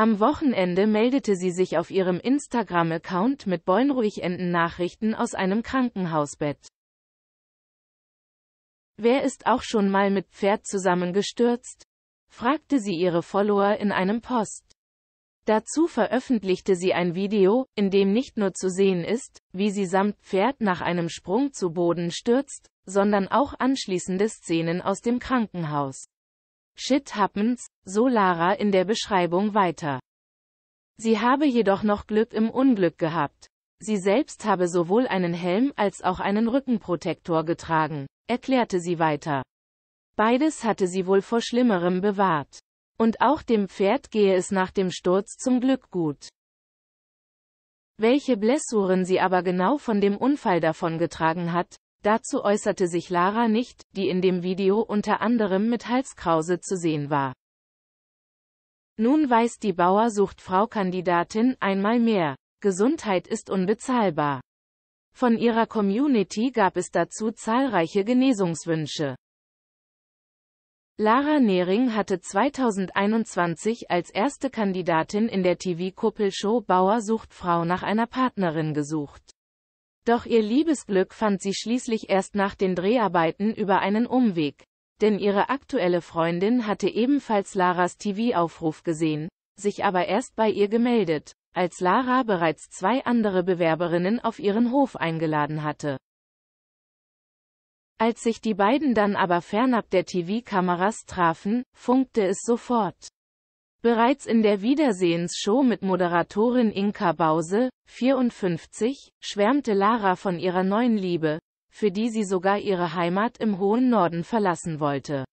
Am Wochenende meldete sie sich auf ihrem Instagram-Account mit bäumruhigenden Nachrichten aus einem Krankenhausbett. Wer ist auch schon mal mit Pferd zusammengestürzt? fragte sie ihre Follower in einem Post. Dazu veröffentlichte sie ein Video, in dem nicht nur zu sehen ist, wie sie samt Pferd nach einem Sprung zu Boden stürzt, sondern auch anschließende Szenen aus dem Krankenhaus. Shit happens, so Lara in der Beschreibung weiter. Sie habe jedoch noch Glück im Unglück gehabt. Sie selbst habe sowohl einen Helm als auch einen Rückenprotektor getragen, erklärte sie weiter. Beides hatte sie wohl vor Schlimmerem bewahrt. Und auch dem Pferd gehe es nach dem Sturz zum Glück gut. Welche Blessuren sie aber genau von dem Unfall davongetragen hat, Dazu äußerte sich Lara nicht, die in dem Video unter anderem mit Halskrause zu sehen war. Nun weiß die Bauer sucht Frau Kandidatin einmal mehr. Gesundheit ist unbezahlbar. Von ihrer Community gab es dazu zahlreiche Genesungswünsche. Lara Nehring hatte 2021 als erste Kandidatin in der TV-Kuppelshow Bauer sucht Frau nach einer Partnerin gesucht. Doch ihr Liebesglück fand sie schließlich erst nach den Dreharbeiten über einen Umweg. Denn ihre aktuelle Freundin hatte ebenfalls Laras TV-Aufruf gesehen, sich aber erst bei ihr gemeldet, als Lara bereits zwei andere Bewerberinnen auf ihren Hof eingeladen hatte. Als sich die beiden dann aber fernab der TV-Kameras trafen, funkte es sofort. Bereits in der Wiedersehensshow mit Moderatorin Inka Bause, 54, schwärmte Lara von ihrer neuen Liebe, für die sie sogar ihre Heimat im hohen Norden verlassen wollte.